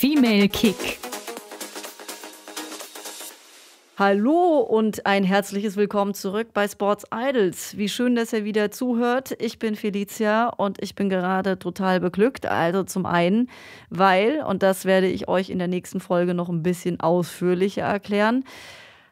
Female Kick. Hallo und ein herzliches Willkommen zurück bei Sports Idols. Wie schön, dass ihr wieder zuhört. Ich bin Felicia und ich bin gerade total beglückt. Also zum einen, weil, und das werde ich euch in der nächsten Folge noch ein bisschen ausführlicher erklären,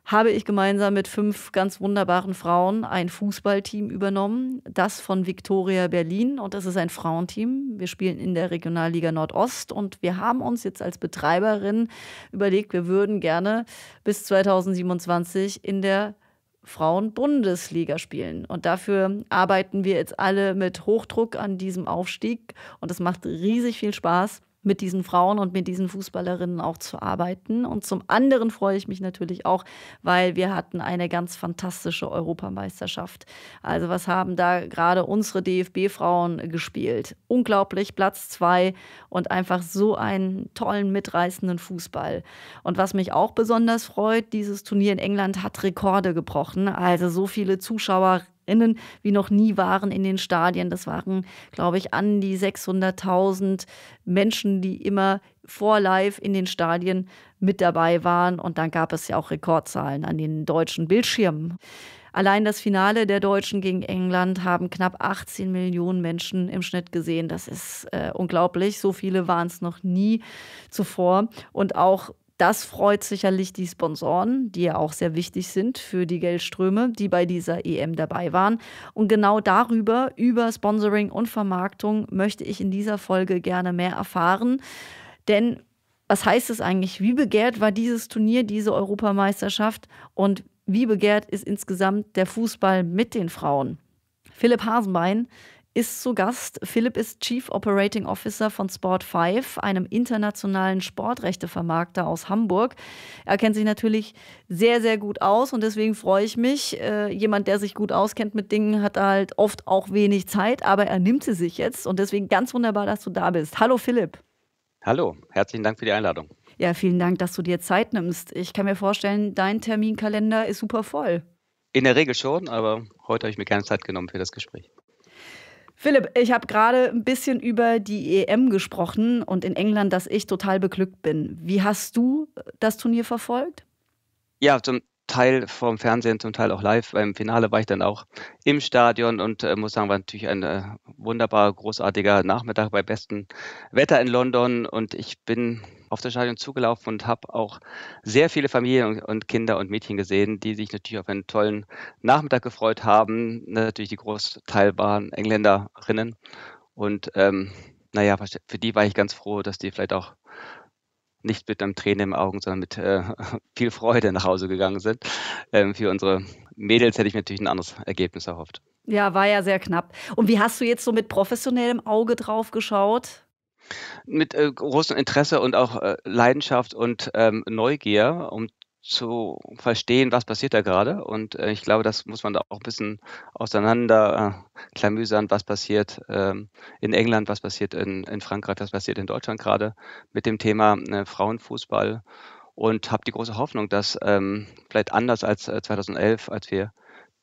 habe ich gemeinsam mit fünf ganz wunderbaren Frauen ein Fußballteam übernommen, das von Victoria Berlin und das ist ein Frauenteam. Wir spielen in der Regionalliga Nordost und wir haben uns jetzt als Betreiberin überlegt, wir würden gerne bis 2027 in der Frauenbundesliga spielen. Und dafür arbeiten wir jetzt alle mit Hochdruck an diesem Aufstieg. Und es macht riesig viel Spaß mit diesen Frauen und mit diesen Fußballerinnen auch zu arbeiten. Und zum anderen freue ich mich natürlich auch, weil wir hatten eine ganz fantastische Europameisterschaft. Also was haben da gerade unsere DFB-Frauen gespielt? Unglaublich, Platz zwei und einfach so einen tollen, mitreißenden Fußball. Und was mich auch besonders freut, dieses Turnier in England hat Rekorde gebrochen. Also so viele Zuschauer Innen wie noch nie waren in den Stadien. Das waren, glaube ich, an die 600.000 Menschen, die immer vor live in den Stadien mit dabei waren. Und dann gab es ja auch Rekordzahlen an den deutschen Bildschirmen. Allein das Finale der Deutschen gegen England haben knapp 18 Millionen Menschen im Schnitt gesehen. Das ist äh, unglaublich. So viele waren es noch nie zuvor. Und auch das freut sicherlich die Sponsoren, die ja auch sehr wichtig sind für die Geldströme, die bei dieser EM dabei waren. Und genau darüber, über Sponsoring und Vermarktung, möchte ich in dieser Folge gerne mehr erfahren. Denn was heißt es eigentlich? Wie begehrt war dieses Turnier, diese Europameisterschaft? Und wie begehrt ist insgesamt der Fußball mit den Frauen? Philipp Hasenbein ist zu Gast. Philipp ist Chief Operating Officer von Sport5, einem internationalen Sportrechtevermarkter aus Hamburg. Er kennt sich natürlich sehr, sehr gut aus und deswegen freue ich mich. Äh, jemand, der sich gut auskennt mit Dingen, hat halt oft auch wenig Zeit, aber er nimmt sie sich jetzt und deswegen ganz wunderbar, dass du da bist. Hallo Philipp. Hallo, herzlichen Dank für die Einladung. Ja, vielen Dank, dass du dir Zeit nimmst. Ich kann mir vorstellen, dein Terminkalender ist super voll. In der Regel schon, aber heute habe ich mir keine Zeit genommen für das Gespräch. Philipp, ich habe gerade ein bisschen über die EM gesprochen und in England, dass ich total beglückt bin. Wie hast du äh, das Turnier verfolgt? Ja, zum Teil vom Fernsehen, zum Teil auch live. Beim Finale war ich dann auch im Stadion und äh, muss sagen, war natürlich ein äh, wunderbar großartiger Nachmittag bei bestem Wetter in London und ich bin auf das Stadion zugelaufen und habe auch sehr viele Familien und, Kinder und Mädchen gesehen, die sich natürlich auf einen tollen Nachmittag gefreut haben. Natürlich die Großteil waren Engländerinnen und ähm, naja, für die war ich ganz froh, dass die vielleicht auch nicht mit einem Tränen im Augen, sondern mit äh, viel Freude nach Hause gegangen sind. Ähm, für unsere Mädels hätte ich mir natürlich ein anderes Ergebnis erhofft. Ja, war ja sehr knapp. Und wie hast du jetzt so mit professionellem Auge drauf geschaut? Mit äh, großem Interesse und auch äh, Leidenschaft und ähm, Neugier, um zu verstehen, was passiert da gerade. Und äh, ich glaube, das muss man da auch ein bisschen auseinanderklamüsern, äh, was passiert ähm, in England, was passiert in, in Frankreich, was passiert in Deutschland gerade mit dem Thema äh, Frauenfußball. Und habe die große Hoffnung, dass ähm, vielleicht anders als 2011, äh, als wir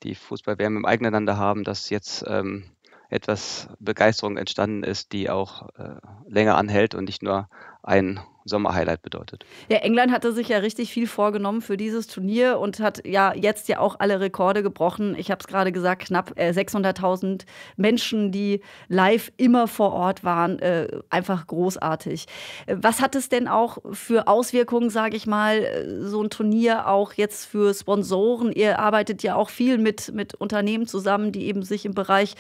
die Fußballwärme im eigenen Lande haben, dass jetzt ähm, etwas Begeisterung entstanden ist, die auch äh, länger anhält und nicht nur ein Sommerhighlight bedeutet. Ja, England hatte sich ja richtig viel vorgenommen für dieses Turnier und hat ja jetzt ja auch alle Rekorde gebrochen. Ich habe es gerade gesagt, knapp 600.000 äh, Menschen, die live immer vor Ort waren. Äh, einfach großartig. Äh, was hat es denn auch für Auswirkungen, sage ich mal, so ein Turnier auch jetzt für Sponsoren? Ihr arbeitet ja auch viel mit, mit Unternehmen zusammen, die eben sich im Bereich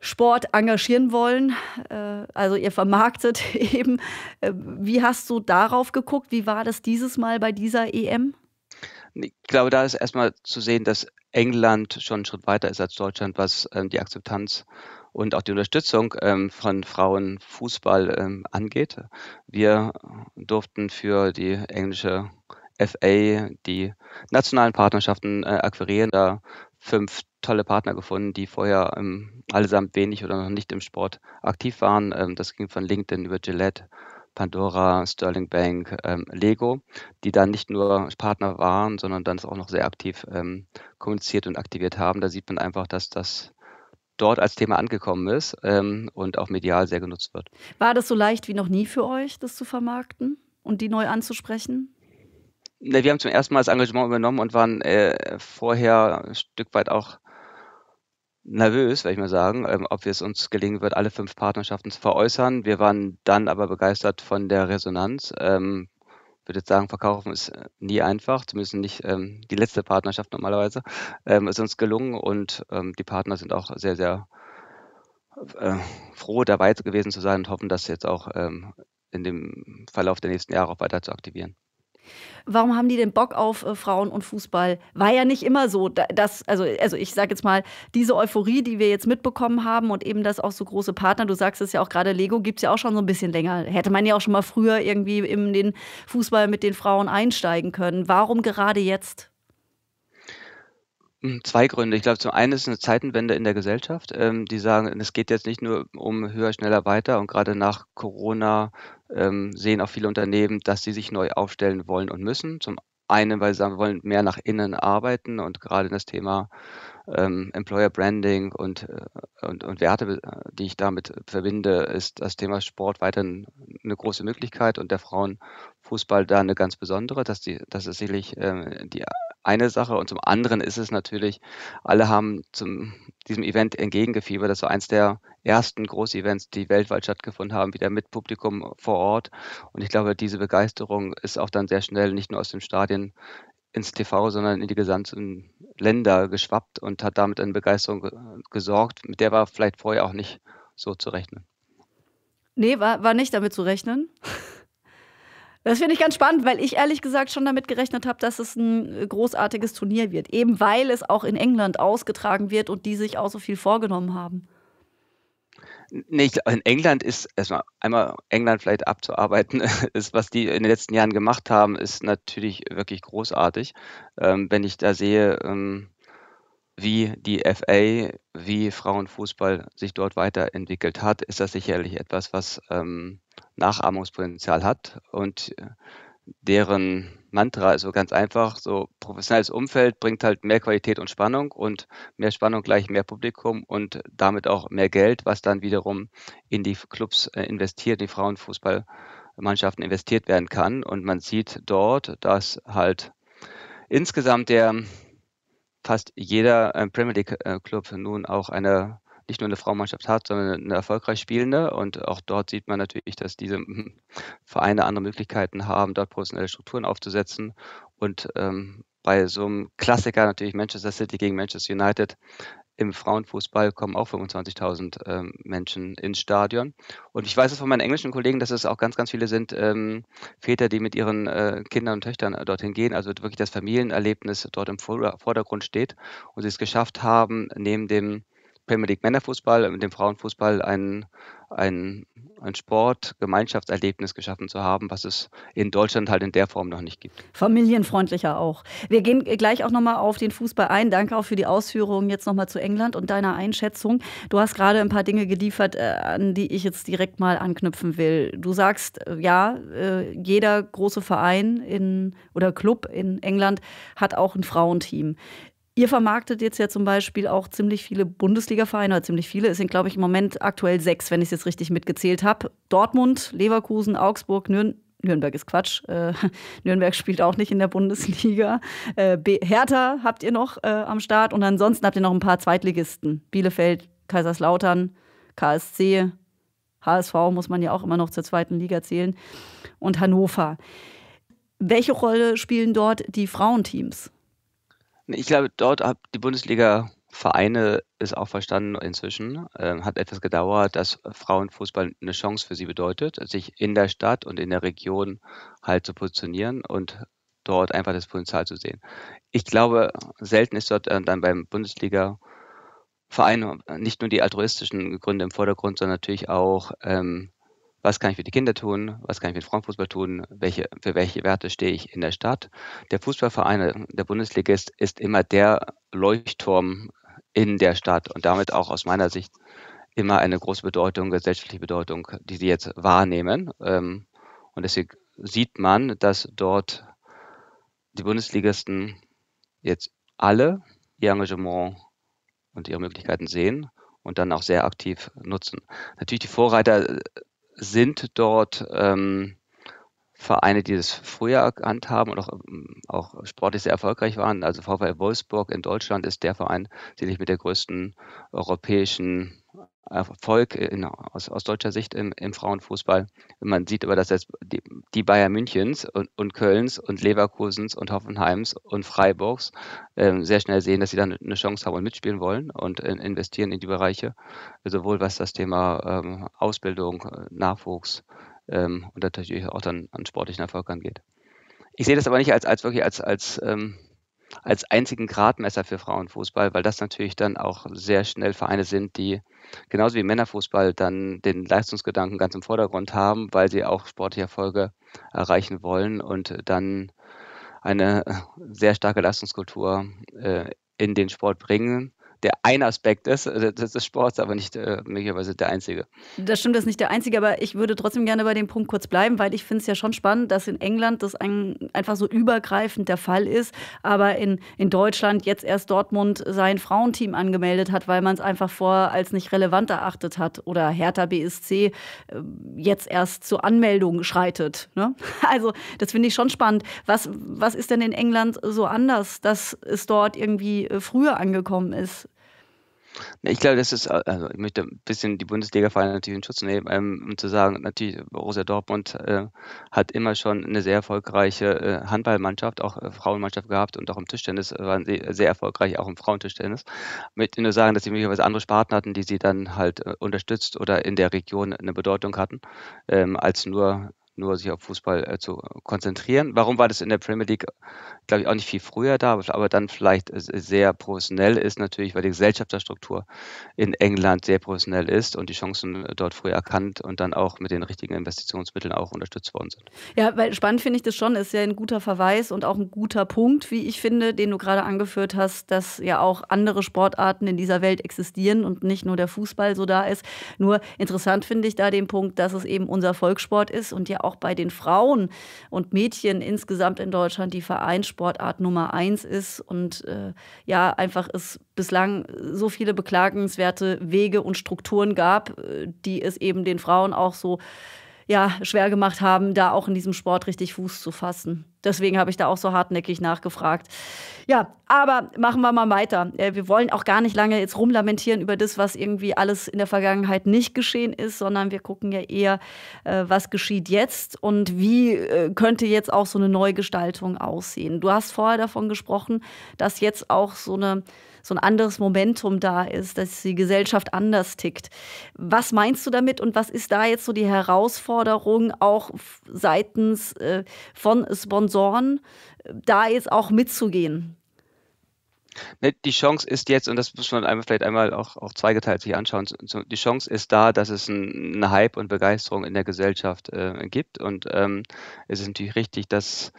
Sport engagieren wollen. Äh, also ihr vermarktet eben. Äh, wie hast du darauf geguckt? Wie war das dieses Mal bei dieser EM? Ich glaube, da ist erstmal zu sehen, dass England schon einen Schritt weiter ist als Deutschland, was ähm, die Akzeptanz und auch die Unterstützung ähm, von Frauenfußball ähm, angeht. Wir durften für die englische FA die nationalen Partnerschaften äh, akquirieren. Da fünf tolle Partner gefunden, die vorher ähm, allesamt wenig oder noch nicht im Sport aktiv waren. Ähm, das ging von LinkedIn über Gillette, Pandora, Sterling Bank, ähm, Lego, die dann nicht nur Partner waren, sondern dann es auch noch sehr aktiv ähm, kommuniziert und aktiviert haben. Da sieht man einfach, dass das dort als Thema angekommen ist ähm, und auch medial sehr genutzt wird. War das so leicht wie noch nie für euch, das zu vermarkten und die neu anzusprechen? Ne, wir haben zum ersten Mal das Engagement übernommen und waren äh, vorher ein Stück weit auch nervös, würde ich mal sagen, ähm, ob es uns gelingen wird, alle fünf Partnerschaften zu veräußern. Wir waren dann aber begeistert von der Resonanz. Ähm, würde jetzt sagen, verkaufen ist äh, nie einfach, zumindest nicht ähm, die letzte Partnerschaft normalerweise. Ähm, ist uns gelungen und ähm, die Partner sind auch sehr, sehr äh, froh, dabei gewesen zu sein und hoffen, das jetzt auch ähm, in dem Verlauf der nächsten Jahre auch weiter zu aktivieren. Warum haben die denn Bock auf äh, Frauen und Fußball? War ja nicht immer so, dass, also, also ich sage jetzt mal, diese Euphorie, die wir jetzt mitbekommen haben und eben das auch so große Partner, du sagst es ja auch gerade, Lego gibt es ja auch schon so ein bisschen länger. Hätte man ja auch schon mal früher irgendwie in den Fußball mit den Frauen einsteigen können. Warum gerade jetzt? Hm, zwei Gründe. Ich glaube, zum einen ist eine Zeitenwende in der Gesellschaft. Ähm, die sagen, es geht jetzt nicht nur um höher, schneller, weiter. Und gerade nach Corona ähm, sehen auch viele Unternehmen, dass sie sich neu aufstellen wollen und müssen. Zum einen, weil sie sagen, wir wollen mehr nach innen arbeiten und gerade das Thema ähm, Employer Branding und äh, und, und Werte, äh, die ich damit verbinde, ist das Thema Sport weiterhin eine große Möglichkeit und der Frauenfußball da eine ganz besondere. Das, die, das ist sicherlich äh, die eine Sache. Und zum anderen ist es natürlich, alle haben zum, diesem Event entgegengefiebert. Das war eins der ersten Groß-Events, die weltweit stattgefunden haben, wieder mit Publikum vor Ort. Und ich glaube, diese Begeisterung ist auch dann sehr schnell nicht nur aus dem Stadion ins TV, sondern in die gesamte Länder geschwappt und hat damit eine Begeisterung gesorgt, mit der war vielleicht vorher auch nicht so zu rechnen. Nee, war, war nicht damit zu rechnen. Das finde ich ganz spannend, weil ich ehrlich gesagt schon damit gerechnet habe, dass es ein großartiges Turnier wird. Eben weil es auch in England ausgetragen wird und die sich auch so viel vorgenommen haben. Nee, in England ist, erstmal also einmal England vielleicht abzuarbeiten, ist, was die in den letzten Jahren gemacht haben, ist natürlich wirklich großartig. Ähm, wenn ich da sehe, ähm, wie die FA, wie Frauenfußball sich dort weiterentwickelt hat, ist das sicherlich etwas, was ähm, Nachahmungspotenzial hat. Und äh, deren Mantra ist so ganz einfach, so professionelles Umfeld bringt halt mehr Qualität und Spannung und mehr Spannung gleich mehr Publikum und damit auch mehr Geld, was dann wiederum in die Clubs äh, investiert, in die Frauenfußballmannschaften investiert werden kann. Und man sieht dort, dass halt insgesamt der fast jeder äh, Premier League äh, Club nun auch eine nicht nur eine Frauenmannschaft hat, sondern eine erfolgreich spielende. Und auch dort sieht man natürlich, dass diese hm, Vereine andere Möglichkeiten haben, dort professionelle Strukturen aufzusetzen. Und ähm, bei so einem Klassiker natürlich Manchester City gegen Manchester United im Frauenfußball kommen auch 25.000 ähm, Menschen ins Stadion. Und ich weiß es von meinen englischen Kollegen, dass es auch ganz, ganz viele sind ähm, Väter, die mit ihren äh, Kindern und Töchtern dorthin gehen. Also wirklich das Familienerlebnis dort im Vordergrund steht und sie es geschafft haben, neben dem Premier League Männerfußball und äh, mit dem Frauenfußball ein, ein, ein Sport-Gemeinschaftserlebnis geschaffen zu haben, was es in Deutschland halt in der Form noch nicht gibt. Familienfreundlicher auch. Wir gehen gleich auch nochmal auf den Fußball ein. Danke auch für die Ausführungen jetzt nochmal zu England und deiner Einschätzung. Du hast gerade ein paar Dinge geliefert, äh, an die ich jetzt direkt mal anknüpfen will. Du sagst, äh, ja, jeder große Verein in, oder Club in England hat auch ein Frauenteam. Ihr vermarktet jetzt ja zum Beispiel auch ziemlich viele Bundesliga-Vereine, oder ziemlich viele. Es sind, glaube ich, im Moment aktuell sechs, wenn ich es jetzt richtig mitgezählt habe. Dortmund, Leverkusen, Augsburg, Nürn Nürnberg ist Quatsch. Äh, Nürnberg spielt auch nicht in der Bundesliga. Äh, Hertha habt ihr noch äh, am Start. Und ansonsten habt ihr noch ein paar Zweitligisten. Bielefeld, Kaiserslautern, KSC, HSV muss man ja auch immer noch zur zweiten Liga zählen. Und Hannover. Welche Rolle spielen dort die Frauenteams? Ich glaube, dort hat die Bundesliga Vereine es auch verstanden inzwischen, ähm, hat etwas gedauert, dass Frauenfußball eine Chance für sie bedeutet, sich in der Stadt und in der Region halt zu positionieren und dort einfach das Potenzial zu sehen. Ich glaube, selten ist dort äh, dann beim Bundesliga-Verein nicht nur die altruistischen Gründe im Vordergrund, sondern natürlich auch ähm, was kann ich für die Kinder tun, was kann ich mit Frauenfußball tun, welche, für welche Werte stehe ich in der Stadt. Der Fußballverein der Bundesligist ist immer der Leuchtturm in der Stadt und damit auch aus meiner Sicht immer eine große Bedeutung, gesellschaftliche Bedeutung, die sie jetzt wahrnehmen. Ähm, und deswegen sieht man, dass dort die Bundesligisten jetzt alle ihr Engagement und ihre Möglichkeiten sehen und dann auch sehr aktiv nutzen. Natürlich die Vorreiter sind dort ähm, Vereine, die das früher erkannt haben und auch, ähm, auch, sportlich sehr erfolgreich waren. Also VfL Wolfsburg in Deutschland ist der Verein, sicherlich mit der größten europäischen Erfolg in, äh, genau, aus, aus deutscher Sicht im, im Frauenfußball. Man sieht aber, dass jetzt die, die Bayern Münchens und, und Kölns und Leverkusens und Hoffenheims und Freiburgs ähm, sehr schnell sehen, dass sie dann eine ne Chance haben und mitspielen wollen und in, investieren in die Bereiche, sowohl was das Thema ähm, Ausbildung, äh, Nachwuchs ähm, und natürlich auch dann an sportlichen Erfolg angeht. Ich sehe das aber nicht als, als wirklich als, als ähm, als einzigen Gradmesser für Frauenfußball, weil das natürlich dann auch sehr schnell Vereine sind, die genauso wie Männerfußball dann den Leistungsgedanken ganz im Vordergrund haben, weil sie auch sportliche Erfolge erreichen wollen und dann eine äh, sehr starke Leistungskultur äh, in den Sport bringen der ein Aspekt ist äh, des, des Sports, aber nicht äh, möglicherweise der einzige. Das stimmt, das ist nicht der einzige, aber ich würde trotzdem gerne bei dem Punkt kurz bleiben, weil ich finde es ja schon spannend, dass in England das ein, einfach so übergreifend der Fall ist, aber in, in Deutschland jetzt erst Dortmund sein Frauenteam angemeldet hat, weil man es einfach vor als nicht relevant erachtet hat oder Hertha BSC äh, jetzt erst zur Anmeldung schreitet. Ne? Also das finde ich schon spannend. Was, was ist denn in England so anders, dass es dort irgendwie äh, früher angekommen ist? Ne, ich glaube, das ist, äh, also ich möchte ein bisschen die Bundesliga-Vereine natürlich in Schutz nehmen, ähm, um zu sagen, natürlich, Borussia Dortmund äh, hat immer schon eine sehr erfolgreiche äh, Handballmannschaft, auch äh, Frauenmannschaft gehabt und auch im Tischtennis waren sie sehr erfolgreich, auch im Frauentischtennis. Ich möchte nur sagen, dass sie möglicherweise andere Sparten hatten, die sie dann halt äh, unterstützt oder in der Region eine Bedeutung hatten, ähm, als nur nur sich auf Fußball äh, zu konzentrieren. Warum war das in der Premier League, glaube ich, auch nicht viel früher da, aber dann vielleicht äh, sehr professionell ist natürlich, weil die Gesellschaftsstruktur in England sehr professionell ist und die Chancen äh, dort früh erkannt und dann auch mit den richtigen Investitionsmitteln auch unterstützt worden sind. Ja, weil spannend finde ich das schon, ist ja ein guter Verweis und auch ein guter Punkt, wie ich finde, den du gerade angeführt hast, dass ja auch andere Sportarten in dieser Welt existieren und nicht nur der Fußball so da ist. Nur interessant finde ich da den Punkt, dass es eben unser Volkssport ist und ja auch auch bei den Frauen und Mädchen insgesamt in Deutschland die Vereinssportart Nummer eins ist und äh, ja, einfach es bislang so viele beklagenswerte Wege und Strukturen gab, äh, die es eben den Frauen auch so ja, schwer gemacht haben, da auch in diesem Sport richtig Fuß zu fassen. Deswegen habe ich da auch so hartnäckig nachgefragt. Ja, aber machen wir mal weiter. Äh, wir wollen auch gar nicht lange jetzt rumlamentieren über das, was irgendwie alles in der Vergangenheit nicht geschehen ist, sondern wir gucken ja eher, äh, was geschieht jetzt und wie äh, könnte jetzt auch so eine Neugestaltung aussehen. Du hast vorher davon gesprochen, dass jetzt auch so eine so ein anderes Momentum da ist, dass die Gesellschaft anders tickt. Was meinst du damit und was ist da jetzt so die Herausforderung auch seitens äh, von Sponsoren, da jetzt auch mitzugehen? Ne, die Chance ist jetzt, und das muss man einmal vielleicht einmal auch, auch zweigeteilt sich anschauen, die Chance ist da, dass es einen Hype und Begeisterung in der Gesellschaft äh, gibt. Und ähm, es ist natürlich richtig, dass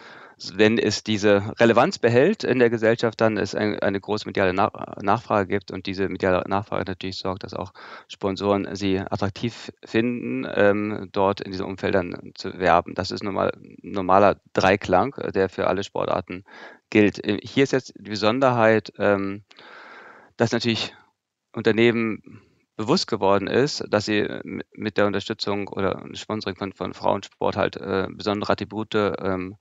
wenn es diese Relevanz behält in der Gesellschaft, dann es ein, eine große mediale Nachfrage gibt und diese mediale Nachfrage natürlich sorgt, dass auch Sponsoren sie attraktiv finden, ähm, dort in diesen Umfeldern zu werben. Das ist normal, normaler Dreiklang, äh, der für alle Sportarten gilt. Äh, hier ist jetzt die Besonderheit, ähm, dass natürlich Unternehmen bewusst geworden ist, dass sie äh, mit der Unterstützung oder Sponsoring von, von Frauensport halt äh, besondere Attribute ähm,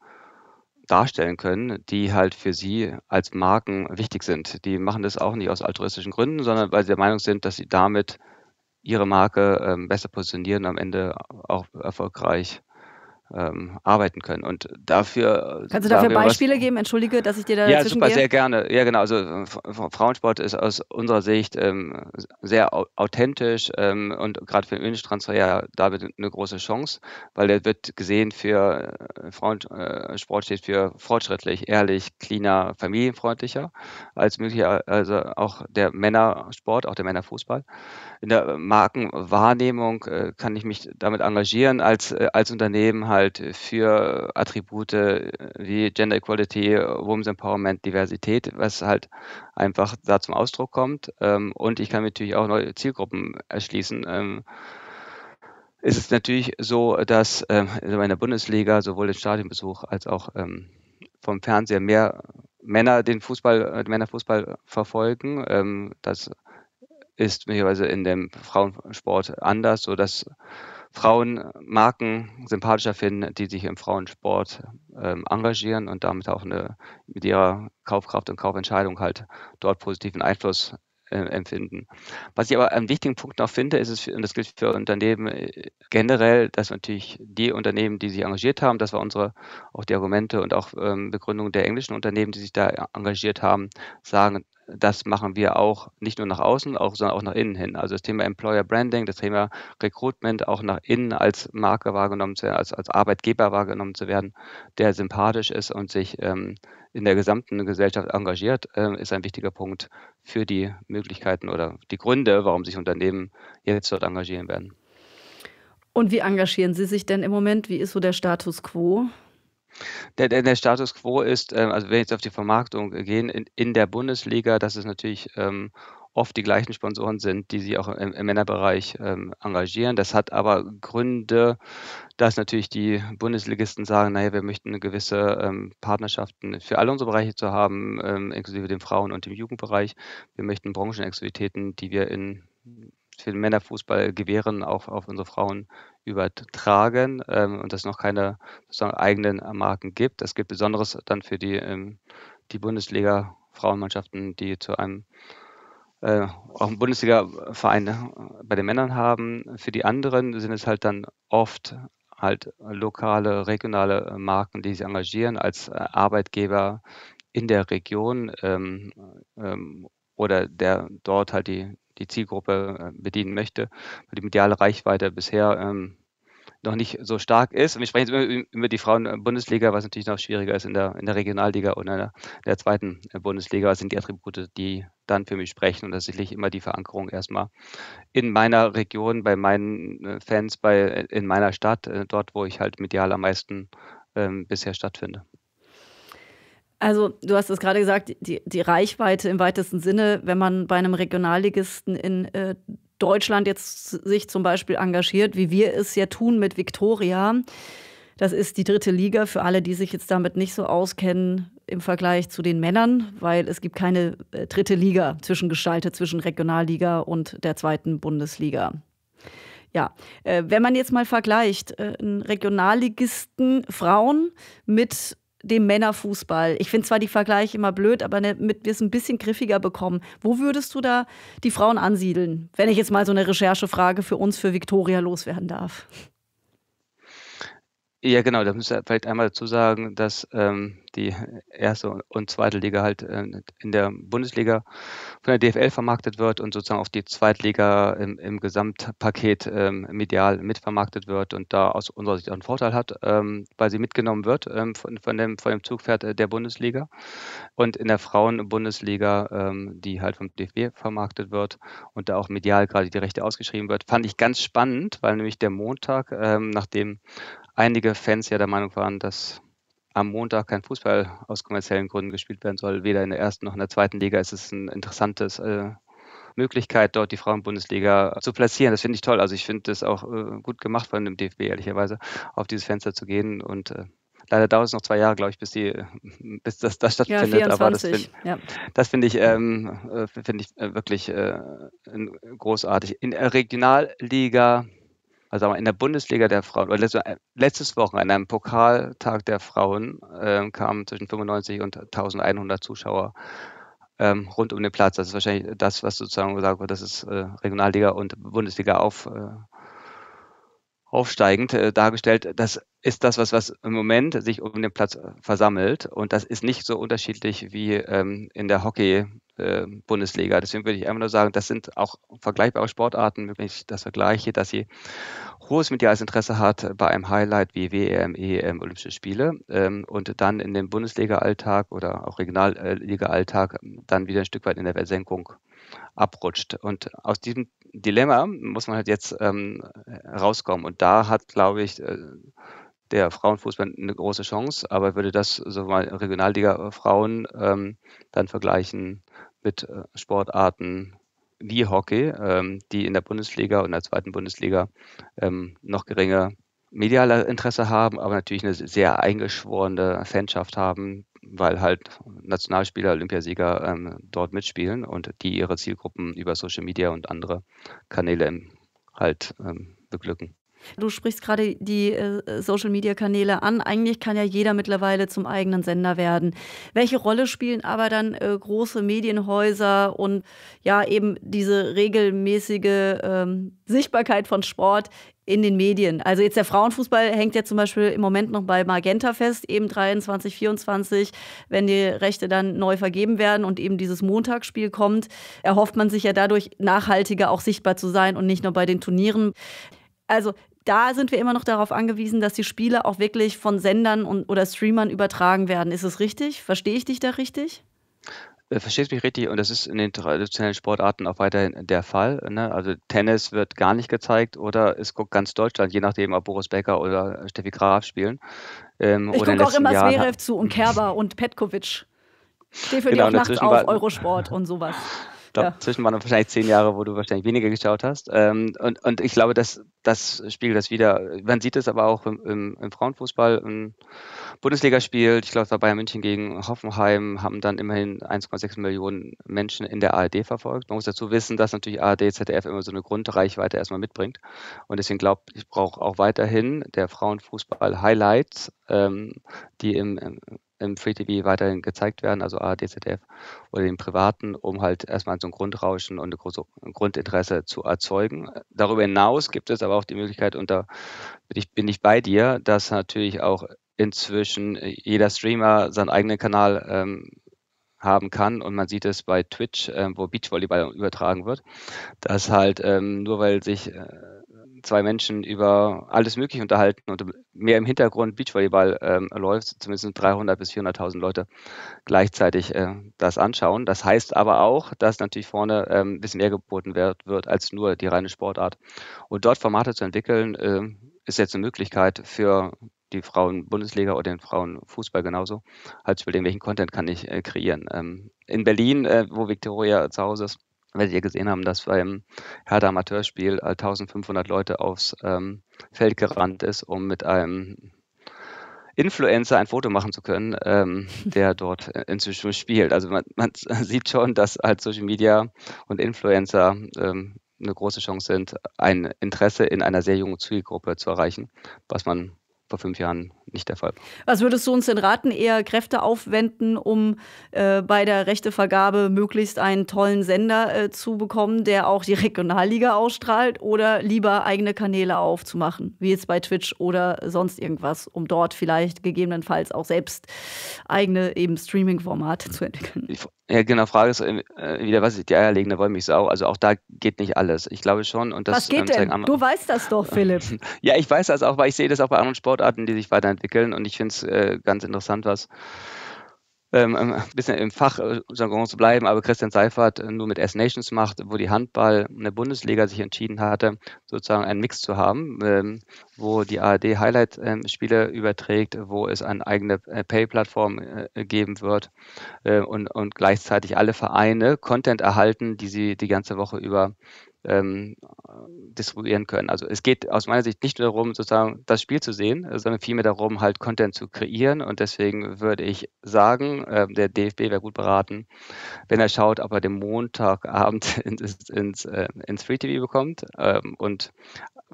darstellen können, die halt für sie als Marken wichtig sind. Die machen das auch nicht aus altruistischen Gründen, sondern weil sie der Meinung sind, dass sie damit ihre Marke ähm, besser positionieren, am Ende auch erfolgreich ähm, arbeiten können. Und dafür. Kannst du dafür Beispiele was, geben? Entschuldige, dass ich dir da Ja, super, gehe. sehr gerne. Ja, genau. Also Frauensport ist aus unserer Sicht ähm, sehr authentisch ähm, und gerade für den image ja damit eine große Chance, weil der wird gesehen für äh, Frauensport äh, steht für fortschrittlich, ehrlich, cleaner, familienfreundlicher als möglicher, also auch der Männersport, auch der Männerfußball. In der Markenwahrnehmung äh, kann ich mich damit engagieren als, äh, als Unternehmen halt halt für Attribute äh, wie Gender Equality, Women's Empowerment, Diversität, was halt einfach da zum Ausdruck kommt. Ähm, und ich kann natürlich auch neue Zielgruppen erschließen. Ähm, es ist natürlich so, dass ähm, also in der Bundesliga sowohl den Stadionbesuch als auch vom Fernseher mehr Männer den Fußball, äh, Männerfußball verfolgen. das ist möglicherweise in dem Frauensport anders, sodass Frauenmarken sympathischer finden, die sich im Frauensport ähm, engagieren und damit auch eine, mit ihrer Kaufkraft und Kaufentscheidung halt dort positiven Einfluss äh, empfinden. Was ich aber einen wichtigen Punkt noch finde, ist es, und das gilt für Unternehmen äh, generell, dass natürlich die Unternehmen, die sich engagiert haben, das war unsere, auch die Argumente und auch ähm, Begründung der englischen Unternehmen, die sich da engagiert haben, sagen, das machen wir auch nicht nur nach außen, auch, sondern auch nach innen hin. Also das Thema Employer Branding, das Thema Recruitment, auch nach innen als Marke wahrgenommen zu werden, als, als Arbeitgeber wahrgenommen zu werden, der sympathisch ist und sich ähm, in der gesamten Gesellschaft engagiert, äh, ist ein wichtiger Punkt für die Möglichkeiten oder die Gründe, warum sich Unternehmen jetzt dort engagieren werden. Und wie engagieren Sie sich denn im Moment? Wie ist so der Status quo? Der, der, der, Status quo ist, ähm, also wenn wir jetzt auf die Vermarktung gehen, in, in der Bundesliga, dass es natürlich ähm, oft die gleichen Sponsoren sind, die sich auch im, im Männerbereich ähm, engagieren. Das hat aber Gründe, dass natürlich die Bundesligisten sagen, naja, wir möchten eine gewisse ähm, Partnerschaften für alle unsere Bereiche zu haben, ähm, inklusive dem Frauen- und dem Jugendbereich. Wir möchten Branchenaktivitäten, die wir in für den Männerfußball gewähren, auch auf unsere Frauen übertragen ähm, und dass es noch keine sozusagen eigenen Marken gibt. Es gibt Besonderes dann für die, ähm, die Bundesliga-Frauenmannschaften, die zu einem äh, auch einen Bundesliga-Verein ne, bei den Männern haben. Für die anderen sind es halt dann oft halt lokale, regionale äh, Marken, die sich engagieren als äh, Arbeitgeber in der Region ähm, ähm, oder der dort halt die, die Zielgruppe äh, bedienen möchte, weil die mediale Reichweite bisher ähm, noch nicht so stark ist. Und wir sprechen jetzt über die Frauen-Bundesliga, was natürlich noch schwieriger ist in der, in der Regionalliga und in der, in der zweiten äh, Bundesliga. Was sind die Attribute, die dann für mich sprechen und das ist sicherlich immer die Verankerung erstmal in meiner Region, bei meinen äh, Fans, bei, in meiner Stadt, dort, wo ich halt medial am meisten ähm, bisher stattfinde. Also, du hast es gerade gesagt, die, die Reichweite im weitesten Sinne, wenn man bei einem Regionalligisten in äh, Deutschland jetzt sich zum Beispiel engagiert, wie wir es ja tun mit Viktoria. Das ist die dritte Liga für alle, die sich jetzt damit nicht so auskennen im Vergleich zu den Männern, weil es gibt keine äh, dritte Liga zwischengeschaltet zwischen Regionalliga und der zweiten Bundesliga. Ja, äh, wenn man jetzt mal vergleicht, äh, einen Regionalligisten Frauen mit dem Männerfußball. Ich finde zwar die Vergleiche immer blöd, aber damit ne, wir es ein bisschen griffiger bekommen. Wo würdest du da die Frauen ansiedeln, wenn ich jetzt mal so eine Recherchefrage für uns, für Viktoria loswerden darf? Ja, genau, da müssen wir vielleicht einmal dazu sagen, dass ähm, die erste und zweite Liga halt äh, in der Bundesliga von der DFL vermarktet wird und sozusagen auf die Zweitliga im, im Gesamtpaket ähm, medial mitvermarktet wird und da aus unserer Sicht auch einen Vorteil hat, ähm, weil sie mitgenommen wird ähm, von, von, dem, von dem Zugpferd äh, der Bundesliga und in der Frauen-Bundesliga, die halt vom DFB vermarktet wird und da auch medial gerade die Rechte ausgeschrieben wird, fand ich ganz spannend, weil nämlich der Montag, nachdem einige Fans ja der Meinung waren, dass am Montag kein Fußball aus kommerziellen Gründen gespielt werden soll, weder in der ersten noch in der zweiten Liga, ist es ein interessantes äh, Möglichkeit, dort die Frauenbundesliga zu platzieren. Das finde ich toll. Also ich finde das auch äh, gut gemacht von dem DFB, ehrlicherweise, auf dieses Fenster zu gehen. Und äh, leider dauert es noch zwei Jahre, glaube ich, bis die, bis das, das stattfindet. Ja, 24, Aber das finde ja. find ich, ähm, äh, find ich äh, wirklich äh, großartig. In der Regionalliga also in der Bundesliga der Frauen, oder letztes äh, Wochenende, einem Pokaltag der Frauen, äh, kamen zwischen 95 und 1100 Zuschauer ähm, rund um den Platz. Das ist wahrscheinlich das, was sozusagen gesagt wird, dass es äh, Regionalliga und Bundesliga auf, äh, aufsteigend äh, dargestellt. Das ist das, was, was im Moment sich um den Platz äh, versammelt. Und das ist nicht so unterschiedlich wie ähm, in der Hockey-Bundesliga. Ähm, Deswegen würde ich einfach nur sagen, das sind auch vergleichbare Sportarten, wenn ich das vergleiche, dass sie hohes mediales Interesse hat bei einem Highlight wie WM, e EM, e Olympische Spiele ähm, und dann in den Bundesliga-Alltag oder auch Regionalliga-Alltag äh, dann wieder ein Stück weit in der Versenkung abrutscht. Und aus diesem Dilemma muss man halt jetzt ähm, rauskommen. Und da hat, glaube ich, äh, der Frauenfußball eine große Chance, aber würde das so mal Regionalliga Frauen ähm, dann vergleichen mit äh, Sportarten wie Hockey, ähm, die in der Bundesliga und der zweiten Bundesliga ähm, noch geringer mediale Interesse haben, aber natürlich eine sehr eingeschworene Fanschaft haben, weil halt Nationalspieler, Olympiasieger ähm, dort mitspielen und die ihre Zielgruppen über Social Media und andere Kanäle halt ähm, beglücken. Du sprichst gerade die äh, Social-Media-Kanäle an. Eigentlich kann ja jeder mittlerweile zum eigenen Sender werden. Welche Rolle spielen aber dann äh, große Medienhäuser und ja eben diese regelmäßige ähm, Sichtbarkeit von Sport in den Medien. Also jetzt der Frauenfußball hängt ja zum Beispiel im Moment noch bei Magenta fest, eben 23, 24, wenn die Rechte dann neu vergeben werden und eben dieses Montagsspiel kommt, erhofft man sich ja dadurch nachhaltiger auch sichtbar zu sein und nicht nur bei den Turnieren. Also da sind wir immer noch darauf angewiesen, dass die Spiele auch wirklich von Sendern und, oder Streamern übertragen werden. Ist es richtig? Verstehe ich dich da richtig? Äh, verstehst mich richtig, und das ist in den traditionellen Sportarten auch weiterhin der Fall. Ne? Also Tennis wird gar nicht gezeigt oder es guckt ganz Deutschland, je nachdem, ob Boris Becker oder Steffi Graf spielen. Ähm, ich gucke auch immer Jahren Zverev zu und Kerber und Petkovic. Stehe für genau, die auch nachts auf Eurosport und sowas. Ich glaube, ja. waren wahrscheinlich zehn Jahre, wo du wahrscheinlich weniger geschaut hast. Ähm, und, und ich glaube, dass das spiegelt das wieder. Man sieht es aber auch im, im, im Frauenfußball, im spielt, Ich glaube, bei Bayern München gegen Hoffenheim, haben dann immerhin 1,6 Millionen Menschen in der ARD verfolgt. Man muss dazu wissen, dass natürlich ARD, ZDF immer so eine Grundreichweite erstmal mitbringt. Und deswegen glaube ich, brauche auch weiterhin der Frauenfußball Highlights, ähm, die im im Free TV weiterhin gezeigt werden, also ARD, ZDF oder den privaten, um halt erstmal so ein Grundrauschen und ein Grundinteresse zu erzeugen. Darüber hinaus gibt es aber auch die Möglichkeit, und da bin ich, bin ich bei dir, dass natürlich auch inzwischen jeder Streamer seinen eigenen Kanal ähm, haben kann. Und man sieht es bei Twitch, äh, wo Beachvolleyball übertragen wird, dass halt ähm, nur weil sich äh, zwei Menschen über alles Mögliche unterhalten und mehr im Hintergrund Beachvolleyball ähm, läuft, zumindest 300 bis 400.000 Leute gleichzeitig äh, das anschauen. Das heißt aber auch, dass natürlich vorne ähm, ein bisschen mehr geboten wird, wird als nur die reine Sportart. Und dort Formate zu entwickeln, äh, ist jetzt eine Möglichkeit für die Frauen-Bundesliga oder den Frauenfußball genauso, halt zu überlegen, welchen Content kann ich äh, kreieren. Ähm, in Berlin, äh, wo Viktoria zu Hause ist, weil Sie ja gesehen haben, dass beim Herder Amateurspiel 1500 äh, Leute aufs ähm, Feld gerannt ist, um mit einem Influencer ein Foto machen zu können, ähm, der dort äh, inzwischen spielt. Also man, man, sieht schon, dass halt Social Media und Influencer ähm, eine große Chance sind, ein Interesse in einer sehr jungen Zielgruppe zu erreichen, was man vor fünf Jahren nicht der Fall. Was würdest du uns denn raten, eher Kräfte aufwenden, um äh, bei der Rechtevergabe möglichst einen tollen Sender äh, zu bekommen, der auch die Regionalliga ausstrahlt, oder lieber eigene Kanäle aufzumachen, wie jetzt bei Twitch oder sonst irgendwas, um dort vielleicht gegebenenfalls auch selbst eigene eben Streaming-Formate zu entwickeln? Ja, genau, Frage ist äh, wieder, was ist die eierlegende Wollmilchsau? Also auch da geht nicht alles. Ich glaube schon. Und das, was geht ähm, denn? Du weißt das doch, Philipp. ja, ich weiß das auch, weil ich sehe das auch bei anderen Sportarten, die sich weiterentwickeln. Und ich finde es äh, ganz interessant, was ähm, ähm, ein bisschen im Fachjargon zu bleiben, aber Christian Seifert äh, nur mit S-Nations macht, wo die Handball in der Bundesliga sich entschieden hatte, sozusagen einen Mix zu haben, ähm, wo die ARD Highlight-Spiele ähm, überträgt, wo es eine eigene äh, Pay-Plattform äh, geben wird äh, und, und gleichzeitig alle Vereine Content erhalten, die sie die ganze Woche über ähm, distribuieren können. Also es geht aus meiner Sicht nicht nur darum, sozusagen das Spiel zu sehen, sondern vielmehr darum, halt Content zu kreieren. Und deswegen würde ich sagen, äh, der DFB wäre gut beraten, wenn er schaut, ob er den Montagabend ins, ins, äh, ins Free TV bekommt ähm, und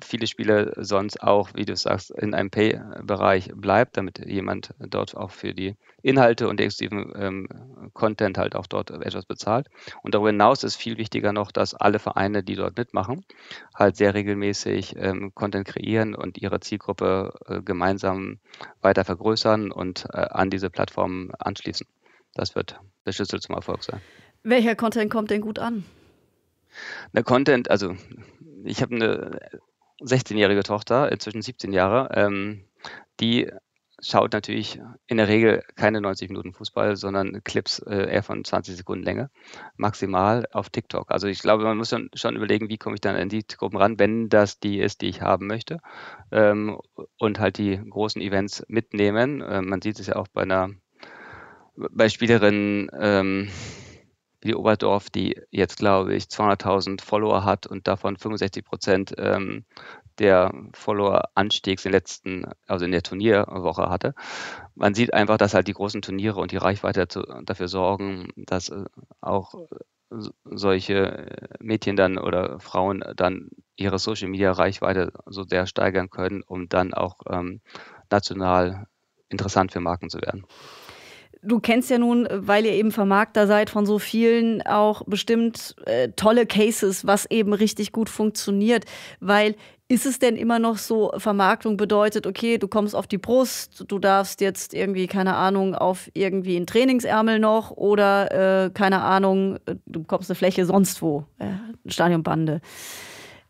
viele Spiele sonst auch, wie du sagst, in einem Pay-Bereich bleibt, damit jemand dort auch für die Inhalte und den exklusiven ähm, Content halt auch dort etwas bezahlt. Und darüber hinaus ist viel wichtiger noch, dass alle Vereine, die dort mitmachen, halt sehr regelmäßig ähm, Content kreieren und ihre Zielgruppe äh, gemeinsam weiter vergrößern und äh, an diese Plattformen anschließen. Das wird der Schlüssel zum Erfolg sein. Welcher Content kommt denn gut an? Der Content, also ich habe eine 16-jährige Tochter, inzwischen 17 Jahre, ähm, die schaut natürlich in der Regel keine 90 Minuten Fußball, sondern Clips äh, eher von 20 Sekunden Länge, maximal auf TikTok. Also ich glaube, man muss schon, schon überlegen, wie komme ich dann an die Gruppen ran, wenn das die ist, die ich haben möchte. Ähm, und halt die großen Events mitnehmen. Äh, man sieht es ja auch bei einer bei Spielerinnen ähm, wie die Oberdorf, die jetzt, glaube ich, 200.000 Follower hat und davon 65 Prozent ähm, der follower anstieg in letzten, also in der Turnierwoche hatte. Man sieht einfach, dass halt die großen Turniere und die Reichweite dafür sorgen, dass äh, auch äh, solche Mädchen dann oder Frauen dann ihre Social Media Reichweite so sehr steigern können, um dann auch ähm, national interessant für Marken zu werden. Du kennst ja nun, weil ihr eben Vermarkter seid, von so vielen auch bestimmt äh, tolle Cases, was eben richtig gut funktioniert, weil ist es denn immer noch so, Vermarktung bedeutet, okay, du kommst auf die Brust, du darfst jetzt irgendwie, keine Ahnung, auf irgendwie einen Trainingsärmel noch oder äh, keine Ahnung, du bekommst eine Fläche sonst wo, äh, Stadionbande.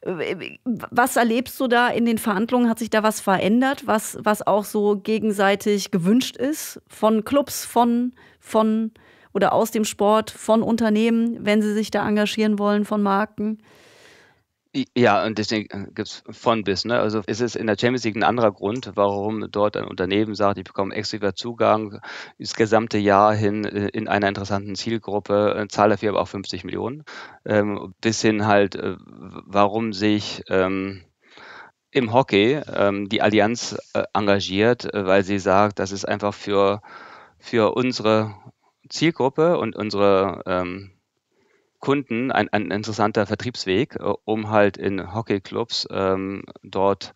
Was erlebst du da in den Verhandlungen? Hat sich da was verändert, was, was auch so gegenseitig gewünscht ist von Clubs, von, von oder aus dem Sport, von Unternehmen, wenn sie sich da engagieren wollen, von Marken? Ja, und deswegen äh, gibt es von bis. Ne? Also ist es in der Champions League ein anderer Grund, warum dort ein Unternehmen sagt, ich bekomme exklusiver Zugang das gesamte Jahr hin äh, in einer interessanten Zielgruppe, äh, zahle dafür aber auch 50 Millionen. Ähm, bis hin halt, warum sich... Ähm, im Hockey ähm, die Allianz äh, engagiert, weil sie sagt, das ist einfach für, für unsere Zielgruppe und unsere ähm, Kunden ein, ein interessanter Vertriebsweg, äh, um halt in Hockeyclubs ähm, dort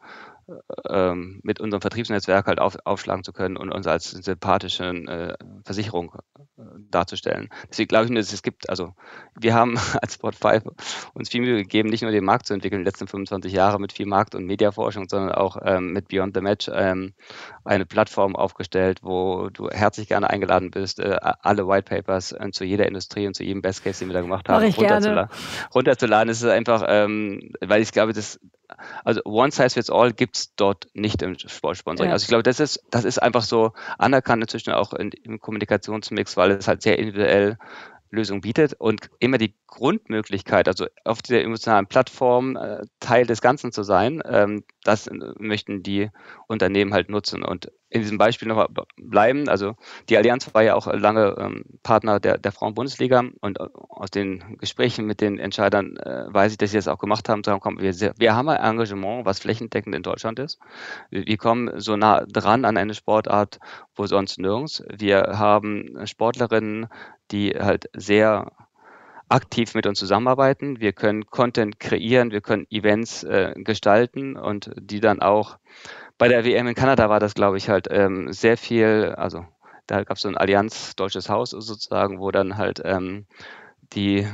ähm, mit unserem Vertriebsnetzwerk halt auf, aufschlagen zu können und uns als sympathische äh, Versicherung äh, darzustellen. Deswegen glaube ich nur, dass es gibt, also wir haben als Sport 5 uns viel Mühe gegeben, nicht nur den Markt zu entwickeln, in den letzten 25 Jahren mit viel Markt- und Mediaforschung, sondern auch ähm, mit Beyond the Match ähm, eine Plattform aufgestellt, wo du herzlich gerne eingeladen bist, äh, alle White Papers äh, zu jeder Industrie und zu jedem Best Case, den wir da gemacht haben, runterzuladen. runterzuladen. ist einfach, ähm, weil ich glaube, das also One Size Fits All gibt es dort nicht im Sportsponsoring. Ja. Also ich glaube, das ist, das ist einfach so anerkannt inzwischen auch in, im Kommunikationsmix, weil es halt sehr individuell Lösungen bietet und immer die Grundmöglichkeit, also auf dieser emotionalen Plattform äh, Teil des Ganzen zu sein, ähm, das äh, möchten die Unternehmen halt nutzen. Und in diesem Beispiel nochmal bleiben, also die Allianz war ja auch lange ähm, Partner der, der frauen und äh, aus den Gesprächen mit den Entscheidern äh, weiß ich, dass sie das auch gemacht haben, sagen, komm, wir, wir haben ein Engagement, was flächendeckend in Deutschland ist. Wir, wir kommen so nah dran an eine Sportart, wo sonst nirgends. Wir haben Sportlerinnen, die halt sehr aktiv mit uns zusammenarbeiten. Wir können Content kreieren, wir können Events äh, gestalten und die dann auch bei der WM in Kanada war das, glaube ich, halt ähm, sehr viel, also da gab es so ein Allianz Deutsches Haus sozusagen, wo dann halt ähm, die,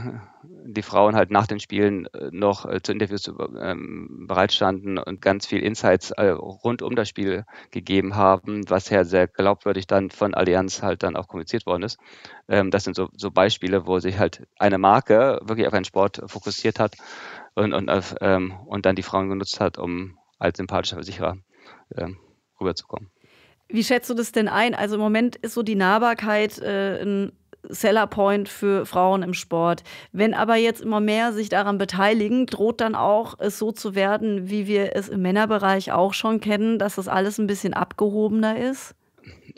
die Frauen halt nach den Spielen äh, noch äh, zu Interviews ähm, bereitstanden und ganz viel Insights äh, rund um das Spiel gegeben haben, was ja sehr glaubwürdig dann von Allianz halt dann auch kommuniziert worden ist. Ähm, das sind so, so Beispiele, wo sich halt eine Marke wirklich auf einen Sport fokussiert hat und, und, auf, ähm, und dann die Frauen genutzt hat, um als sympathischer Versicherer rüberzukommen. Wie schätzt du das denn ein? Also im Moment ist so die Nahbarkeit äh, ein Seller Point für Frauen im Sport. Wenn aber jetzt immer mehr sich daran beteiligen, droht dann auch es so zu werden, wie wir es im Männerbereich auch schon kennen, dass das alles ein bisschen abgehobener ist?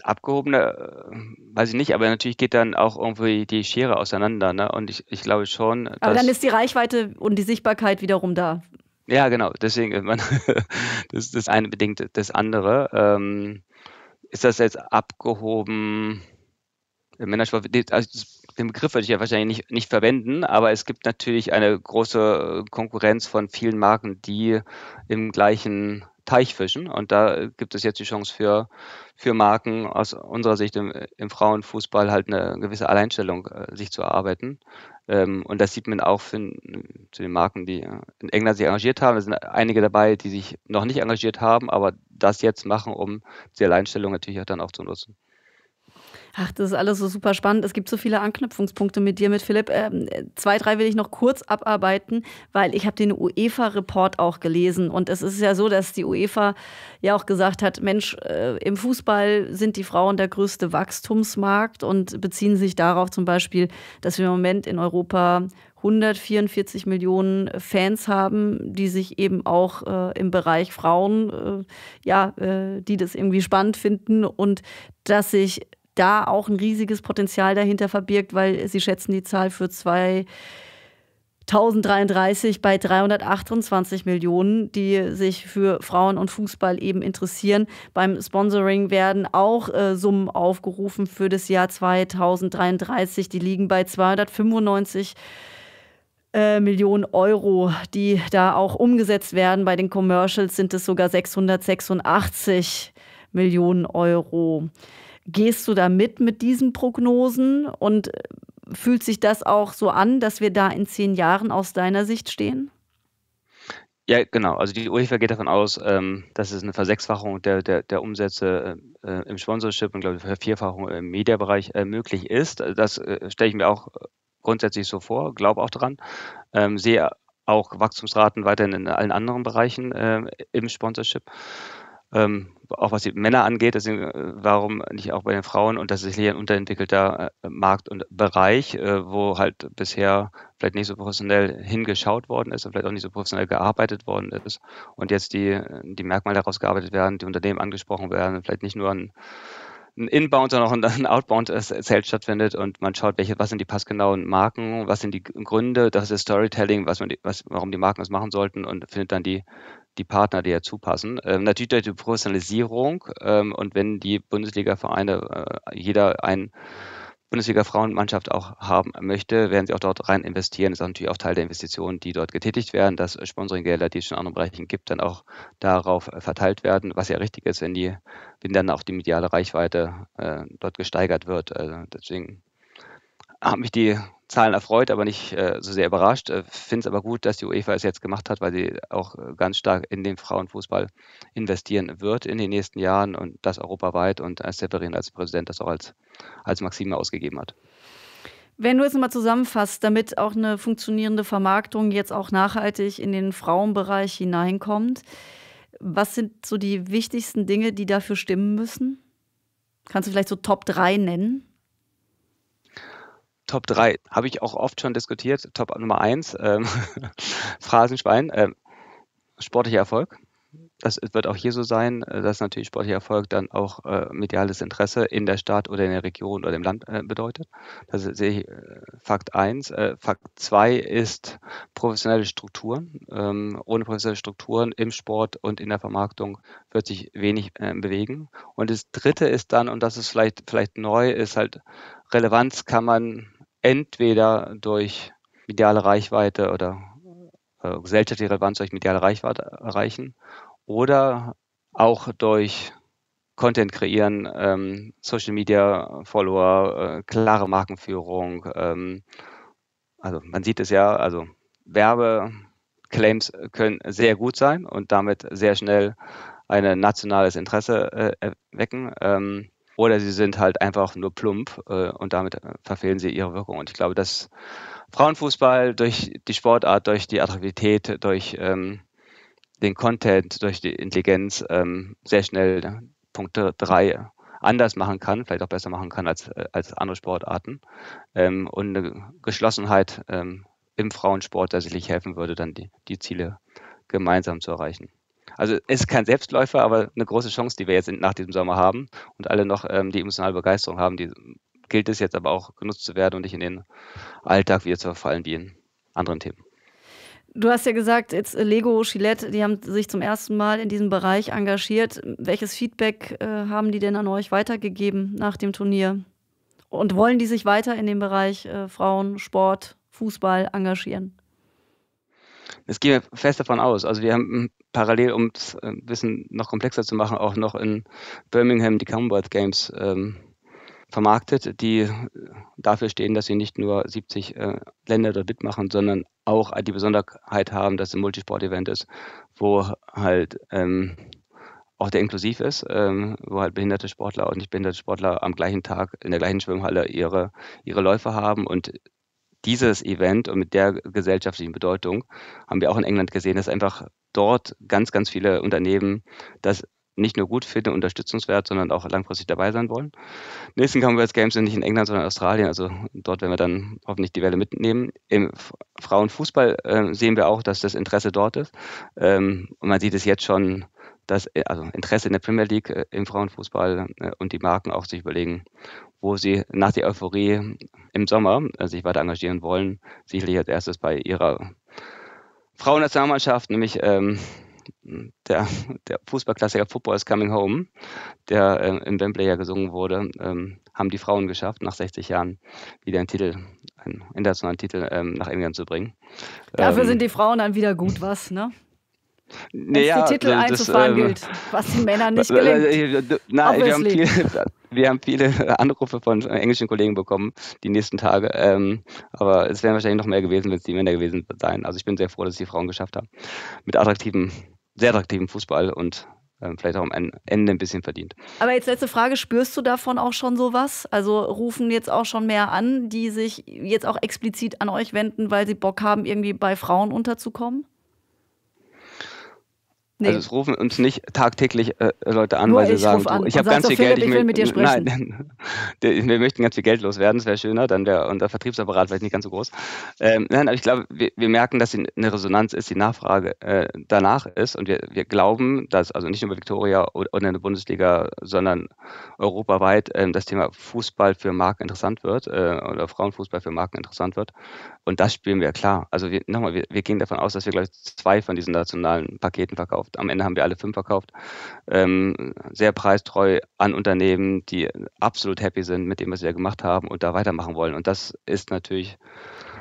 Abgehobener, äh, weiß ich nicht, aber natürlich geht dann auch irgendwie die Schere auseinander. Ne? Und ich, ich glaube schon. Aber dann ist die Reichweite und die Sichtbarkeit wiederum da. Ja, genau. Deswegen, man, das, das eine bedingt das andere. Ähm, ist das jetzt abgehoben? Männersport, also den Begriff würde ich ja wahrscheinlich nicht, nicht verwenden, aber es gibt natürlich eine große äh, Konkurrenz von vielen Marken, die im gleichen Teich fischen. Und da gibt es jetzt die Chance für, für Marken aus unserer Sicht im, im Frauenfußball halt eine gewisse Alleinstellung äh, sich zu erarbeiten. Ähm, und das sieht man auch für, zu den Marken, die in England sich engagiert haben. Es sind einige dabei, die sich noch nicht engagiert haben, aber das jetzt machen, um die Alleinstellung natürlich auch dann auch zu nutzen. Ach, das ist alles so super spannend. Es gibt so viele Anknüpfungspunkte mit dir, mit Philipp. Ähm, zwei, drei will ich noch kurz abarbeiten, weil ich habe den UEFA-Report auch gelesen. Und es ist ja so, dass die UEFA ja auch gesagt hat, Mensch, äh, im Fußball sind die Frauen der größte Wachstumsmarkt und beziehen sich darauf zum Beispiel, dass wir im Moment in Europa 144 Millionen Fans haben, die sich eben auch äh, im Bereich Frauen, äh, ja, äh, die das irgendwie spannend finden und dass sich da auch ein riesiges Potenzial dahinter verbirgt, weil sie schätzen die Zahl für 2033 bei 328 Millionen, die sich für Frauen und Fußball eben interessieren. Beim Sponsoring werden auch äh, Summen aufgerufen für das Jahr 2033. Die liegen bei 295 äh, Millionen Euro, die da auch umgesetzt werden. Bei den Commercials sind es sogar 686 Millionen Euro. Gehst du da mit mit diesen Prognosen und äh, fühlt sich das auch so an, dass wir da in zehn Jahren aus deiner Sicht stehen? Ja, genau. Also die UEFA geht davon aus, ähm, dass es eine Versechsfachung der, der, der Umsätze äh, äh, im Sponsorship und glaube ich Vervierfachung im Mediabereich möglich ist. Das stelle ich mir auch grundsätzlich so vor, glaube auch daran. Ähm, sehe auch Wachstumsraten weiterhin in allen anderen Bereichen im Sponsorship. Ähm, auch was die Männer angeht, deswegen, äh, warum nicht auch bei den Frauen? Und das ist hier ein unterentwickelter äh, Markt und Bereich, äh, wo halt bisher vielleicht nicht so professionell hingeschaut worden ist und vielleicht auch nicht so professionell gearbeitet worden ist. Und jetzt die, die Merkmale daraus gearbeitet werden, die Unternehmen angesprochen werden, vielleicht nicht nur ein ein Inbound, sondern auch ein Outbound Sales stattfindet und man schaut, welche, was sind die passgenauen Marken, was sind die Gründe, das ist Storytelling, was man die, was, warum die Marken das machen sollten und findet dann die die Partner, die dazu passen. Ähm, natürlich durch die Professionalisierung ähm, und wenn die Bundesliga-Vereine, äh, jeder ein Bundesliga-Frauenmannschaft auch haben möchte, werden sie auch dort rein investieren. Das ist natürlich auch Teil der Investitionen, die dort getätigt werden, dass Sponsoringgelder, die es schon in anderen Bereichen gibt, dann auch darauf äh, verteilt werden, was ja richtig ist, wenn die, wenn dann auch die mediale Reichweite äh, dort gesteigert wird. Also deswegen haben mich die Zahlen erfreut, aber nicht äh, so sehr überrascht. Äh, Finde es aber gut, dass die UEFA es jetzt gemacht hat, weil sie auch äh, ganz stark in den Frauenfußball investieren wird in den nächsten Jahren und das europaweit und als Severin als Präsident das auch als, als Maxime ausgegeben hat. Wenn du jetzt nochmal zusammenfasst, damit auch eine funktionierende Vermarktung jetzt auch nachhaltig in den Frauenbereich hineinkommt, was sind so die wichtigsten Dinge, die dafür stimmen müssen? Kannst du vielleicht so Top 3 nennen? Top 3 habe ich auch oft schon diskutiert. Top Nummer 1, ähm, Phrasenschwein, ähm, sportlicher Erfolg. Das wird auch hier so sein, äh, dass natürlich sportlicher Erfolg dann auch äh, mediales Interesse in der Stadt oder in der Region oder im Land äh, bedeutet. Das sehe ich äh, Fakt 1. Äh, Fakt 2 ist professionelle Strukturen. Ähm, ohne professionelle Strukturen im Sport und in der Vermarktung wird sich wenig äh, bewegen. Und das dritte ist dann, und das ist vielleicht, vielleicht neu, ist halt, Relevanz kann man entweder durch mediale Reichweite oder äh, gesellschaftliche Relevanz durch mediale Reichweite erreichen oder auch durch Content kreieren, ähm, Social Media Follower, äh, klare Markenführung. Ähm, also man sieht es ja, also Werbeclaims können sehr gut sein und damit sehr schnell ein nationales Interesse äh, wecken. Ähm, oder sie sind halt einfach nur plump äh, und damit äh, verfehlen sie ihre Wirkung. Und ich glaube, dass Frauenfußball durch die Sportart, durch die Attraktivität, durch ähm, den Content, durch die Intelligenz ähm, sehr schnell ne, Punkte 3 anders machen kann, vielleicht auch besser machen kann als, äh, als andere Sportarten. Ähm, und eine Geschlossenheit ähm, im Frauensport tatsächlich helfen würde, dann die, die Ziele gemeinsam zu erreichen also es ist kein Selbstläufer, aber eine große Chance, die wir jetzt nach diesem Sommer haben und alle noch ähm, die emotionale Begeisterung haben, die gilt es jetzt aber auch genutzt zu werden und nicht in den Alltag wieder zu verfallen wie in anderen Themen. Du hast ja gesagt, jetzt Lego, Gillette, die haben sich zum ersten Mal in diesem Bereich engagiert. Welches Feedback äh, haben die denn an euch weitergegeben nach dem Turnier? Und wollen die sich weiter in dem Bereich äh, Frauen, Sport, Fußball engagieren? Das gehen wir fest davon aus. Also wir haben ähm, parallel, um das äh, Wissen noch komplexer zu machen, auch noch in Birmingham die Commonwealth Games ähm, vermarktet, die äh, dafür stehen, dass sie nicht nur 70 äh, Länder dort mitmachen, sondern auch die Besonderheit haben, dass es ein Multisport-Event ist, wo halt ähm, auch der inklusiv ist, ähm, wo halt behinderte Sportler und nicht behinderte Sportler am gleichen Tag in der gleichen Schwimmhalle ihre, ihre Läufe haben und dieses Event und mit der gesellschaftlichen Bedeutung haben wir auch in England gesehen, dass einfach dort ganz, ganz viele Unternehmen das nicht nur gut finden, unterstützenswert, sondern auch langfristig dabei sein wollen. Nächsten Commonwealth Games sind nicht in England, sondern in Australien. Also dort werden wir dann hoffentlich die Welle mitnehmen. Im Frauenfußball äh, sehen wir auch, dass das Interesse dort ist. Ähm, und man sieht es jetzt schon das äh, also Interesse in der Premier League äh, im Frauenfußball äh, und die Marken auch sich überlegen, wo sie nach der Euphorie im Sommer äh, sich weiter engagieren wollen. Sicherlich als erstes bei ihrer Frauennationalmannschaft, nämlich ähm, der, der Fußballklassiker Football is Coming Home, der äh, im Wembley ja gesungen wurde, ähm, haben die Frauen geschafft, nach 60 Jahren wieder einen Titel, einen internationalen Titel ähm, nach England zu bringen. Dafür ähm, sind die Frauen dann wieder gut was, ne? naja, die Titel das, einzufahren das, ähm, gilt, was den Männern nicht gelingt. Äh, äh, Nein, wir haben, viele, wir haben, viele, Anrufe von englischen Kollegen bekommen die nächsten Tage, ähm, aber es wären wahrscheinlich noch mehr gewesen, wenn es die Männer gewesen seien. Also ich bin sehr froh, dass es die Frauen geschafft haben. Mit attraktivem, sehr attraktivem Fußball und ähm, vielleicht auch am Ende ein bisschen verdient. Aber jetzt letzte Frage, spürst du davon auch schon sowas? Also rufen jetzt auch schon mehr an, die sich jetzt auch explizit an euch wenden, weil sie Bock haben, irgendwie bei Frauen unterzukommen? Nee. Also es rufen uns nicht tagtäglich äh, Leute an, Nur weil sie sagen, du, ich habe ganz viel Geld. Ich, will mit dir sprechen. Nein, wir möchten ganz viel Geld loswerden, das wäre schöner, dann wäre unser Vertriebsapparat vielleicht nicht ganz so groß. Ähm, nein, aber ich glaube, wir, wir, merken, dass eine Resonanz ist, die Nachfrage äh, danach ist und wir, wir glauben, dass also nicht nur bei Victoria oder in der Bundesliga, sondern europaweit äh, das Thema Fußball für Marken interessant wird äh, oder Frauenfußball für Marken interessant wird. Und das spielen wir klar. Also wir, nochmal, wir, wir gehen davon aus, dass wir gleich zwei von diesen nationalen Paketen verkaufen verkauft. Am Ende haben wir alle fünf verkauft. Ähm, sehr preistreu an Unternehmen, die absolut happy sind mit dem, was sie da gemacht haben und da weitermachen wollen. Und das ist natürlich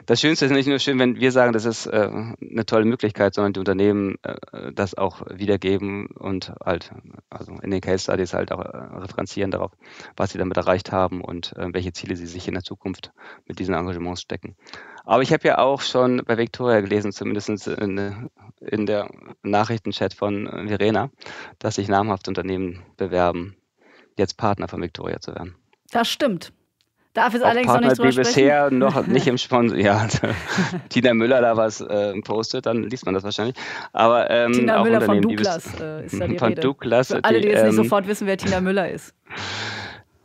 das Schönste ist nicht nur schön, wenn wir sagen, das ist äh, eine tolle Möglichkeit, sondern die Unternehmen äh, das auch wiedergeben und halt, also in den Case Studies halt auch äh, referenzieren darauf, was sie damit erreicht haben und äh, welche Ziele sie sich in der Zukunft mit diesen Engagements stecken. Aber ich habe ja auch schon bei Victoria gelesen, zumindest in, in der Nachrichtenchat von äh, Verena, dass sich namhafte Unternehmen bewerben, jetzt Partner von Victoria zu werden. Das stimmt. Darf es allerdings Partner, noch nicht drüber sprechen. bisher noch nicht im Sponsor. Ja, Tina Müller da was äh, postet, dann liest man das wahrscheinlich. Aber, ähm, Tina Müller von Douglas die, äh, ist da mhm, die von Rede. Douglas, Für alle, die, die jetzt ähm, nicht sofort wissen, wer Tina Müller ist.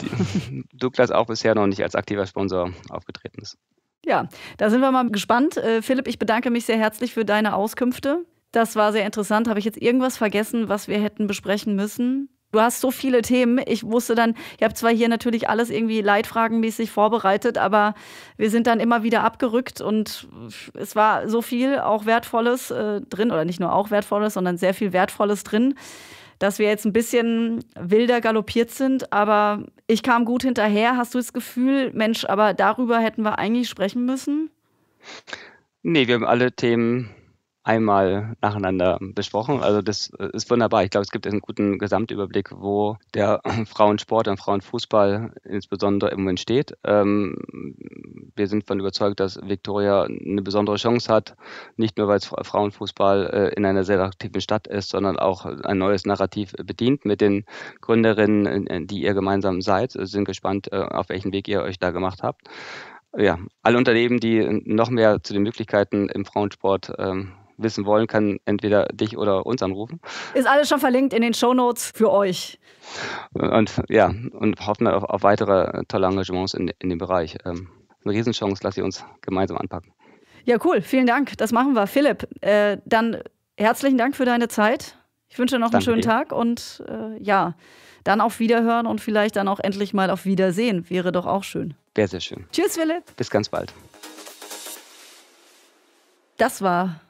Die, Douglas auch bisher noch nicht als aktiver Sponsor aufgetreten ist. Ja, da sind wir mal gespannt. Äh, Philipp, ich bedanke mich sehr herzlich für deine Auskünfte. Das war sehr interessant. Habe ich jetzt irgendwas vergessen, was wir hätten besprechen müssen? Du hast so viele Themen. Ich wusste dann, ich habe zwar hier natürlich alles irgendwie leitfragenmäßig vorbereitet, aber wir sind dann immer wieder abgerückt und es war so viel auch Wertvolles äh, drin oder nicht nur auch Wertvolles, sondern sehr viel Wertvolles drin, dass wir jetzt ein bisschen wilder galoppiert sind. Aber ich kam gut hinterher. Hast du das Gefühl, Mensch, aber darüber hätten wir eigentlich sprechen müssen? Nee, wir haben alle Themen einmal nacheinander besprochen. Also das äh, ist wunderbar. Ich glaube, es gibt einen guten Gesamtüberblick, wo der Frauensport und Frauenfußball insbesondere im Moment steht. Ähm, wir sind von überzeugt, dass Victoria eine besondere Chance hat, nicht nur weil es Frauenfußball äh, in einer sehr aktiven Stadt ist, sondern auch ein neues Narrativ bedient mit den Gründerinnen, die ihr gemeinsam seid. Wir sind gespannt, äh, auf welchen Weg ihr euch da gemacht habt. Ja, alle Unternehmen, die noch mehr zu den Möglichkeiten im Frauensport ähm, wissen wollen, kann entweder dich oder uns anrufen. Ist alles schon verlinkt in den Show Notes für euch. Und ja, und hoffen wir auf, auf weitere tolle Engagements in, in dem Bereich. Ähm, eine Riesenchance, lasst ihr uns gemeinsam anpacken. Ja, cool. Vielen Dank. Das machen wir. Philipp, äh, dann herzlichen Dank für deine Zeit. Ich wünsche dir noch Danke einen schönen dir. Tag und äh, ja, dann auf Wiederhören und vielleicht dann auch endlich mal auf Wiedersehen. Wäre doch auch schön. Wäre sehr schön. Tschüss, Philipp. Bis ganz bald. Das war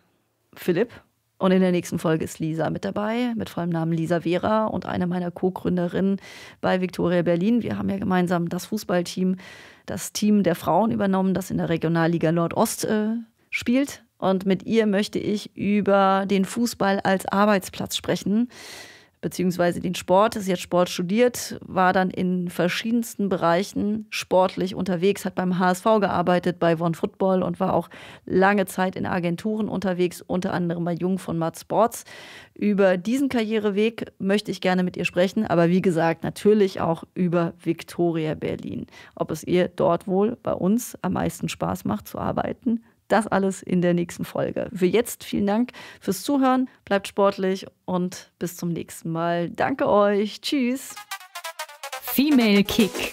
Philipp. Und in der nächsten Folge ist Lisa mit dabei, mit vollem Namen Lisa Vera und einer meiner Co-Gründerinnen bei Victoria Berlin. Wir haben ja gemeinsam das Fußballteam, das Team der Frauen übernommen, das in der Regionalliga Nordost äh, spielt. Und mit ihr möchte ich über den Fußball als Arbeitsplatz sprechen beziehungsweise den Sport, ist jetzt Sport studiert, war dann in verschiedensten Bereichen sportlich unterwegs, hat beim HSV gearbeitet, bei One Football und war auch lange Zeit in Agenturen unterwegs, unter anderem bei Jung von Matt Sports. Über diesen Karriereweg möchte ich gerne mit ihr sprechen, aber wie gesagt, natürlich auch über Victoria Berlin. Ob es ihr dort wohl bei uns am meisten Spaß macht zu arbeiten, das alles in der nächsten Folge. Für jetzt vielen Dank fürs Zuhören, bleibt sportlich und bis zum nächsten Mal. Danke euch. Tschüss. Female Kick.